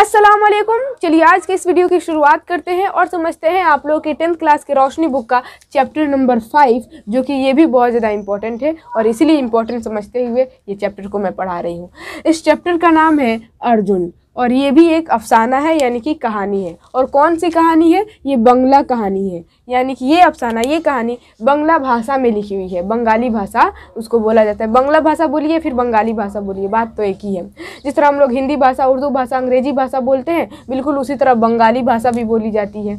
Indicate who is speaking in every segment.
Speaker 1: अस्सलाम वालेकुम चलिए आज के इस वीडियो की शुरुआत करते हैं और समझते हैं आप लोगों के टेंथ क्लास के रोशनी बुक का चैप्टर नंबर फाइव जो कि ये भी बहुत ज़्यादा इंपॉर्टेंट है और इसीलिए इम्पॉर्टेंट समझते हुए ये चैप्टर को मैं पढ़ा रही हूँ इस चैप्टर का नाम है अर्जुन और ये भी एक अफसाना है यानी कि कहानी है और कौन सी कहानी है ये बंगला कहानी है यानी कि ये अफसाना ये कहानी बंगला भाषा में लिखी हुई है बंगाली भाषा उसको बोला जाता है बंगला भाषा बोलिए फिर बंगाली भाषा बोलिए बात तो एक ही है जिस तरह हम लोग हिंदी भाषा उर्दू भाषा अंग्रेजी भाषा बोलते हैं बिल्कुल उसी तरह बंगाली भाषा भी बोली जाती है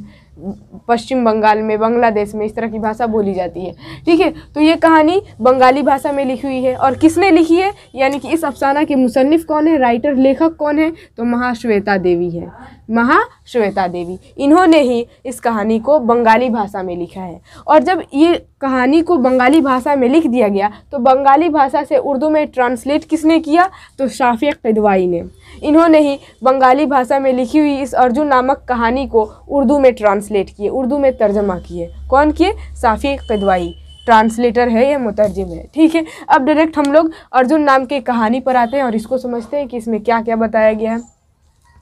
Speaker 1: पश्चिम बंगाल में बांग्लादेश में इस तरह की भाषा बोली जाती है ठीक है तो ये कहानी बंगाली भाषा में लिखी हुई है और किसने लिखी है यानी कि इस अफसाना के मुसनफ़ कौन है राइटर लेखक कौन है तो महाश्वेता देवी है महाश्वेता देवी इन्होंने ही इस कहानी को बंगाली भाषा में लिखा है और जब ये कहानी को बंगाली भाषा में लिख दिया गया तो बंगाली भाषा से उर्दू में ट्रांसलेट किसने किया तो शाफिया कदवाई ने इन्होंने ही बंगाली भाषा में लिखी हुई इस अर्जुन नामक कहानी को उर्दू में ट्रांसलेट किए उर्दू में तर्जमा किए कौन किए साफ़ी कदवाई ट्रांसलेटर है या मुतरजिम है ठीक है अब डायरेक्ट हम लोग अर्जुन नाम की कहानी पर आते हैं और इसको समझते हैं कि इसमें क्या क्या बताया गया है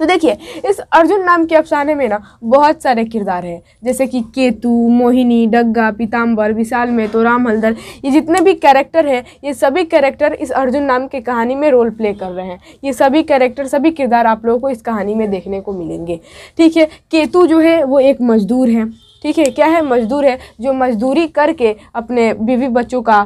Speaker 1: तो देखिए इस अर्जुन नाम के अफसाने में ना बहुत सारे किरदार हैं जैसे कि केतु मोहिनी डग्गा पीताम्बर विशाल मेहतो राम हलदर ये जितने भी कैरेक्टर हैं ये सभी कैरेक्टर इस अर्जुन नाम के कहानी में रोल प्ले कर रहे हैं ये सभी कैरेक्टर सभी किरदार आप लोगों को इस कहानी में देखने को मिलेंगे ठीक है केतु जो है वो एक मजदूर है ठीक है क्या है मजदूर है जो मजदूरी करके अपने बीवी बच्चों का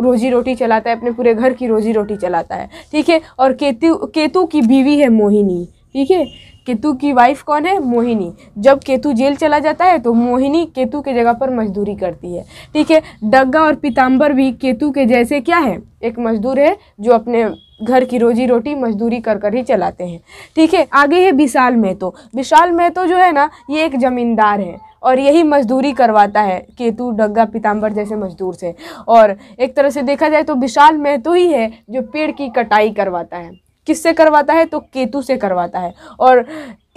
Speaker 1: रोजी रोटी चलाता है अपने पूरे घर की रोजी रोटी चलाता है ठीक है और केतु केतु की बीवी है मोहिनी ठीक है केतु की वाइफ कौन है मोहिनी जब केतु जेल चला जाता है तो मोहिनी केतु के जगह पर मजदूरी करती है ठीक है डग्गा और पीताम्बर भी केतु के जैसे क्या है एक मजदूर है जो अपने घर की रोजी रोटी मजदूरी कर कर ही चलाते हैं ठीक है आगे है विशाल महतो विशाल महतो जो है ना ये एक ज़मींदार है और यही मजदूरी करवाता है केतु डग्गा पीताम्बर जैसे मजदूर से और एक तरह से देखा जाए तो विशाल महतो ही है जो पेड़ की कटाई करवाता है किससे करवाता है तो केतु से करवाता है और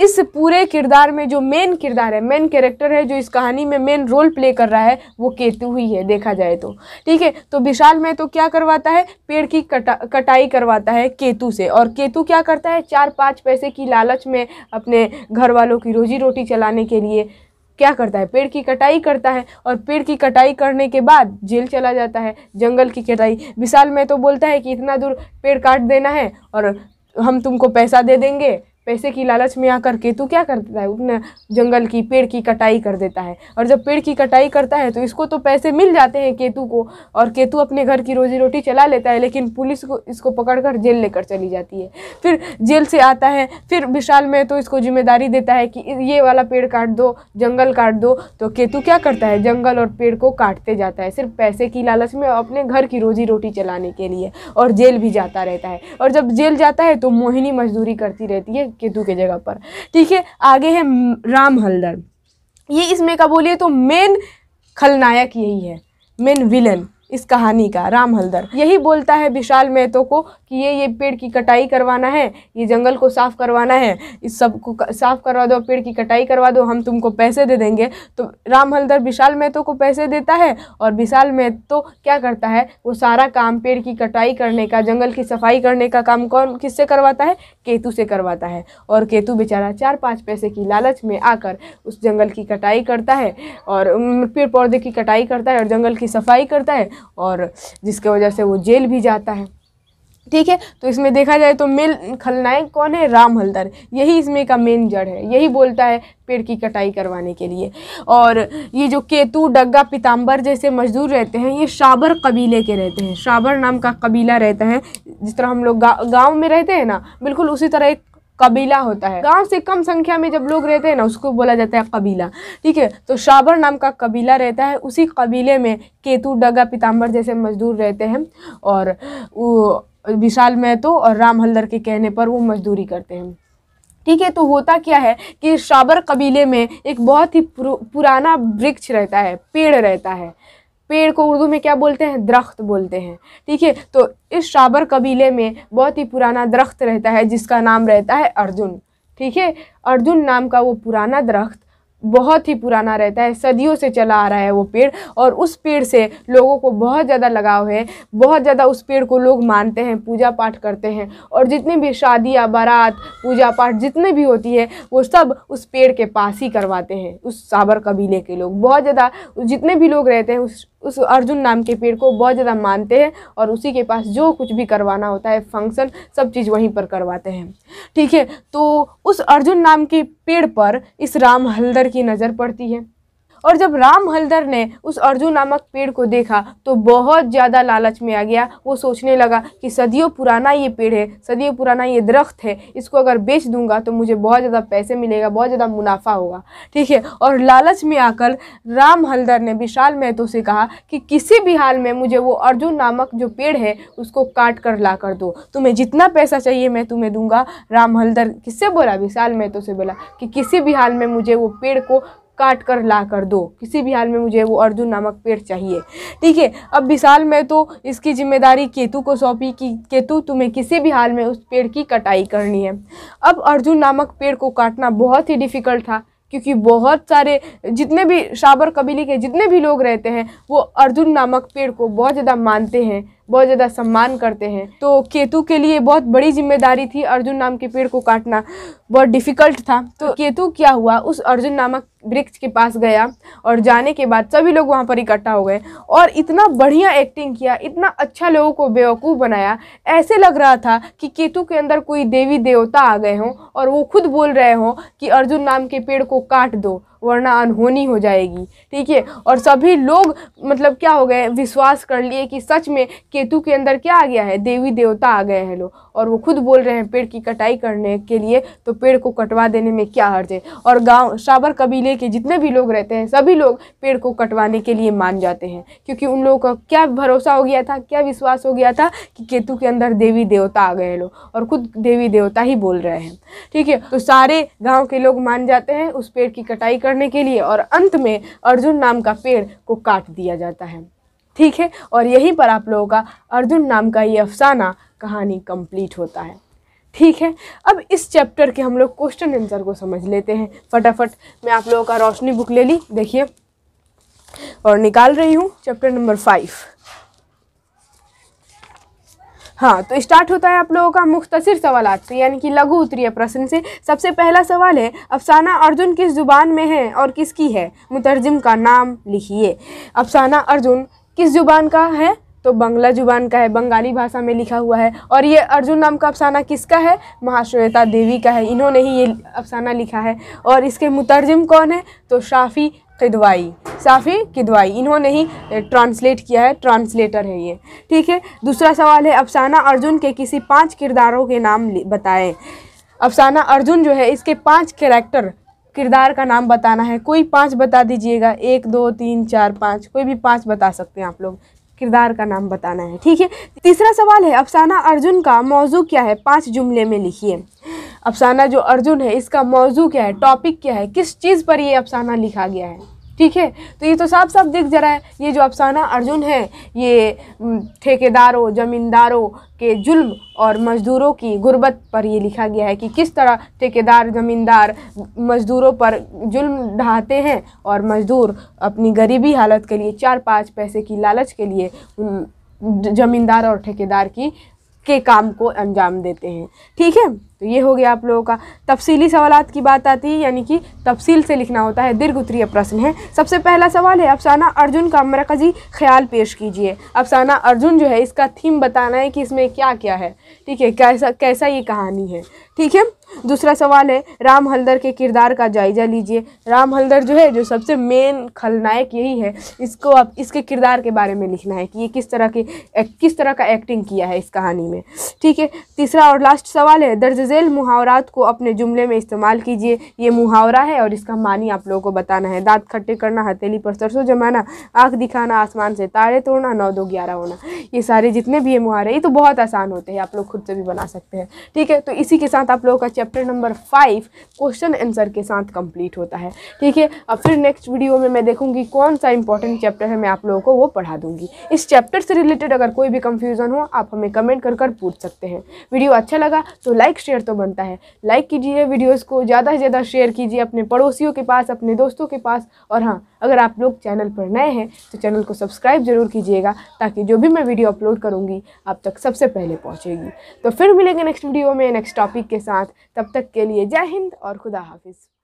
Speaker 1: इस पूरे किरदार में जो मेन किरदार है मेन कैरेक्टर है जो इस कहानी में मेन रोल प्ले कर रहा है वो केतु ही है देखा जाए तो ठीक है तो विशाल में तो क्या करवाता है पेड़ की कटा कटाई करवाता है केतु से और केतु क्या करता है चार पाँच पैसे की लालच में अपने घर वालों की रोजी रोटी चलाने के लिए क्या करता है पेड़ की कटाई करता है और पेड़ की कटाई करने के बाद जेल चला जाता है जंगल की कटाई विशाल में तो बोलता है कि इतना दूर पेड़ काट देना है और हम तुमको पैसा दे देंगे पैसे की लालच में आकर केतु क्या करता है अपने जंगल की पेड़ की कटाई कर देता है और जब पेड़ की कटाई करता है तो इसको तो पैसे मिल जाते हैं केतु को और केतु अपने घर की रोजी रोटी चला लेता है लेकिन पुलिस को इसको पकड़कर जेल लेकर चली जाती है फिर जेल से आता है फिर विशाल में तो इसको जिम्मेदारी देता है कि ये वाला पेड़ काट दो जंगल काट दो तो केतु क्या करता है जंगल और पेड़ को काटते जाता है सिर्फ पैसे की लालच में अपने घर की रोजी रोटी चलाने के लिए और जेल भी जाता रहता है और जब जेल जाता है तो मोहिनी मजदूरी करती रहती है केतु के जगह पर ठीक है आगे है राम हलदर ये इसमें का बोलिए तो मेन खलनायक यही है मेन विलन इस कहानी का राम हलदर यही बोलता है विशाल मेहतो को कि ये ये पेड़ की कटाई करवाना है ये जंगल को साफ करवाना है इस सब को साफ करवा दो पेड़ की कटाई करवा दो हम तुमको पैसे दे देंगे तो राम हलदर विशाल मेहतो को पैसे देता है और विशाल मेहतो क्या करता है वो सारा काम पेड़ की कटाई करने का जंगल की सफाई करने का काम कौन किससे करवाता है केतु से करवाता है और केतु बेचारा चार पाँच पैसे की लालच में आकर उस जंगल की कटाई करता है और पेड़ पौधे की कटाई करता है और जंगल की सफाई करता है और जिसकी वजह से वो जेल भी जाता है ठीक है तो इसमें देखा जाए तो मेल खलनायक कौन है राम हलदर यही इसमें का मेन जड़ है यही बोलता है पेड़ की कटाई करवाने के लिए और ये जो केतु डग्गा पिताम्बर जैसे मजदूर रहते हैं ये शाबर कबीले के रहते हैं शाबर नाम का कबीला रहता है जिस तरह हम लोग गा, गाँव में रहते हैं ना बिल्कुल उसी तरह एक कबीला होता है गांव से कम संख्या में जब लोग रहते हैं ना उसको बोला जाता है कबीला ठीक है तो शाबर नाम का कबीला रहता है उसी कबीले में केतु डगा पीताम्बर जैसे मजदूर रहते हैं और विशाल महतो और राम हल्दर के कहने पर वो मजदूरी करते हैं ठीक है तो होता क्या है कि शाबर कबीले में एक बहुत ही पुराना वृक्ष रहता है पेड़ रहता है पेड़ को उर्दू में क्या बोलते हैं दरख्त बोलते हैं ठीक है तो इस शाबर कबीले में बहुत ही पुराना दरख्त रहता है जिसका नाम रहता है अर्जुन ठीक है अर्जुन नाम का वो पुराना दरख्त बहुत ही पुराना रहता है सदियों से चला आ रहा है वो पेड़ और उस पेड़ से लोगों को बहुत ज़्यादा लगाव है बहुत ज़्यादा उस पेड़ को लोग मानते हैं पूजा पाठ करते हैं और जितनी भी शादियाँ बारात पूजा पाठ जितने भी होती है वो सब उस पेड़ के पास ही करवाते हैं उस साबर कबीले के लोग बहुत ज़्यादा जितने भी लोग रहते हैं उस उस अर्जुन नाम के पेड़ को बहुत ज़्यादा मानते हैं और उसी के पास जो कुछ भी करवाना होता है फंक्शन सब चीज़ वहीं पर करवाते हैं ठीक है तो उस अर्जुन नाम के पेड़ पर इस राम हल्दर की नज़र पड़ती है और जब राम हलदर ने उस अर्जुन नामक पेड़ को देखा तो बहुत ज़्यादा लालच में आ गया वो सोचने लगा कि सदियों पुराना ये पेड़ है सदियों पुराना ये दरख्त है इसको अगर बेच दूंगा तो मुझे बहुत ज़्यादा पैसे मिलेगा बहुत ज़्यादा मुनाफा होगा ठीक है और लालच में आकर राम हलदर ने विशाल महतो से कहा कि किसी भी हाल में मुझे वो अर्जुन नामक जो पेड़ है उसको काट कर ला कर दो तुम्हें जितना पैसा चाहिए मैं तुम्हें दूंगा राम हलदर किससे बोला विशाल महतो से बोला कि किसी भी हाल में मुझे वो पेड़ को काट कर ला कर दो किसी भी हाल में मुझे वो अर्जुन नामक पेड़ चाहिए ठीक है अब विशाल में तो इसकी जिम्मेदारी केतु को सौंपी कि केतु तुम्हें किसी भी हाल में उस पेड़ की कटाई करनी है अब अर्जुन नामक पेड़ को काटना बहुत ही डिफ़िकल्ट था क्योंकि बहुत सारे जितने भी शाबर कबीले के जितने भी लोग रहते हैं वो अर्जुन नामक पेड़ को बहुत ज़्यादा मानते हैं बहुत ज़्यादा सम्मान करते हैं तो केतु के लिए बहुत बड़ी जिम्मेदारी थी अर्जुन नाम के पेड़ को काटना बहुत डिफ़िकल्ट था तो केतु क्या हुआ उस अर्जुन नामक वृक्ष के पास गया और जाने के बाद सभी लोग वहाँ पर इकट्ठा हो गए और इतना बढ़िया एक्टिंग किया इतना अच्छा लोगों को बेवकूफ़ बनाया ऐसे लग रहा था कि केतु के अंदर कोई देवी देवता आ गए हों और वो खुद बोल रहे हों कि अर्जुन नाम के पेड़ को काट दो वरना अनहोनी हो जाएगी ठीक है और सभी लोग मतलब क्या हो गए विश्वास कर लिए कि सच में केतु के अंदर क्या आ गया है देवी देवता आ गए हैं लोग और वो खुद बोल रहे हैं पेड़ की कटाई करने के लिए तो पेड़ को कटवा देने में क्या हर्ज है और गाँव साबर कबीले के जितने भी लोग रहते हैं सभी लोग पेड़ को कटवाने के लिए मान जाते हैं क्योंकि उन लोगों का क्या भरोसा हो गया था क्या विश्वास हो गया था कि केतु के अंदर देवी देवता आ गए लोग और खुद देवी देवता ही बोल रहे हैं ठीक है तो सारे गाँव के लोग मान जाते हैं उस पेड़ की कटाई कर करने के लिए और अंत में अर्जुन नाम का पेड़ को काट दिया जाता है ठीक है और यहीं पर आप लोगों का अर्जुन नाम का ये अफसाना कहानी कंप्लीट होता है ठीक है अब इस चैप्टर के हम लोग क्वेश्चन आंसर को समझ लेते हैं फटाफट मैं आप लोगों का रोशनी बुक ले ली देखिए और निकाल रही हूँ चैप्टर नंबर फाइव हाँ तो स्टार्ट होता है आप लोगों का मुख्तसर सवाल से यानी कि लघु उत्तरीय प्रश्न से सबसे पहला सवाल है अफसाना अर्जुन किस जुबान में है और किसकी है मुतरजिम का नाम लिखिए अफसाना अर्जुन किस जुबान का है तो बंगला जुबान का है बंगाली भाषा में लिखा हुआ है और ये अर्जुन नाम का अफसाना किसका है महाश्वेता देवी का है इन्होंने ही ये अफसाना लिखा है और इसके मुतरजम कौन है तो शाफ़ी किदवाई साफ़ी किदवाई इन्होंने ही ट्रांसलेट किया है ट्रांसलेटर है ये ठीक है दूसरा सवाल है अफसाना अर्जुन के किसी पांच किरदारों के नाम बताएं अफसाना अर्जुन जो है इसके पांच कैरेक्टर किरदार का नाम बताना है कोई पांच बता दीजिएगा एक दो तीन चार पाँच कोई भी पाँच बता सकते हैं आप लोग किरदार का नाम बताना है ठीक है तीसरा सवाल है अफसाना अर्जुन का मौजू क्या है पाँच जुमले में लिखिए अफसाना जो अर्जुन है इसका मौजू क्या है टॉपिक क्या है किस चीज़ पर ये अफसाना लिखा गया है ठीक है तो ये तो साफ साफ दिख जा रहा है ये जो अफसाना अर्जुन है ये ठेकेदारों ज़मींदारों के जुल्म और मज़दूरों की गुर्बत पर ये लिखा गया है कि किस तरह ठेकेदार ज़मींदार मज़दूरों पर जुल्म ढहाते हैं और मज़दूर अपनी गरीबी हालत के लिए चार पाँच पैसे की लालच के लिए ज़मींदार और ठेकेदार की के काम को अंजाम देते हैं ठीक है तो ये हो गया आप लोगों का तफसीली सवाल की बात आती है यानी कि तफसील से लिखना होता है दीर्घ उत्तरीय प्रश्न है सबसे पहला सवाल है अफसाना अर्जुन का मरकज़ी ख्याल पेश कीजिए अफसाना अर्जुन जो है इसका थीम बताना है कि इसमें क्या क्या है ठीक है कैसा कैसा ये कहानी है ठीक है दूसरा सवाल है राम हल्दर के किरदार का जायज़ा लीजिए राम हल्दर जो है जो सबसे मेन खलनायक यही है इसको आप इसके किरदार के बारे में लिखना है कि ये किस तरह की किस तरह का एक्टिंग किया है इस कहानी में ठीक है तीसरा और लास्ट सवाल है दर्ज जैल मुहावरात को अपने जुमले में इस्तेमाल कीजिए ये मुहावरा है और इसका मानी आप लोगों को बताना है दाँत खट्टे करना हथेली पर सरसों जमाना आँख दिखाना आसमान से तारे तोड़ना नौ दो ग्यारह होना ये सारे जितने भी ये मुहावरे ये तो बहुत आसान होते हैं आप लोग खुद से भी बना सकते हैं ठीक है तो इसी के साथ आप लोगों का chapter number five question answer के साथ कंप्लीट होता है ठीक है अब फिर नेक्स्ट वीडियो में मैं देखूँगी कौन सा इंपॉर्टेंट चैप्टर है मैं आप लोगों को वो पढ़ा दूँगी इस चैप्टर से रिलेटेड अगर कोई भी कंफ्यूजन हो आप हमें कमेंट कर कर पूछ सकते हैं वीडियो अच्छा लगा तो लाइक शेयर क्रिएटर तो बनता है लाइक कीजिए वीडियोस को ज़्यादा से ज़्यादा शेयर कीजिए अपने पड़ोसियों के पास अपने दोस्तों के पास और हाँ अगर आप लोग चैनल पर नए हैं तो चैनल को सब्सक्राइब ज़रूर कीजिएगा ताकि जो भी मैं वीडियो अपलोड करूँगी आप तक सबसे पहले पहुँचेगी तो फिर मिलेंगे नेक्स्ट वीडियो में नेक्स्ट टॉपिक के साथ तब तक के लिए जय हिंद और खुदा हाफिज़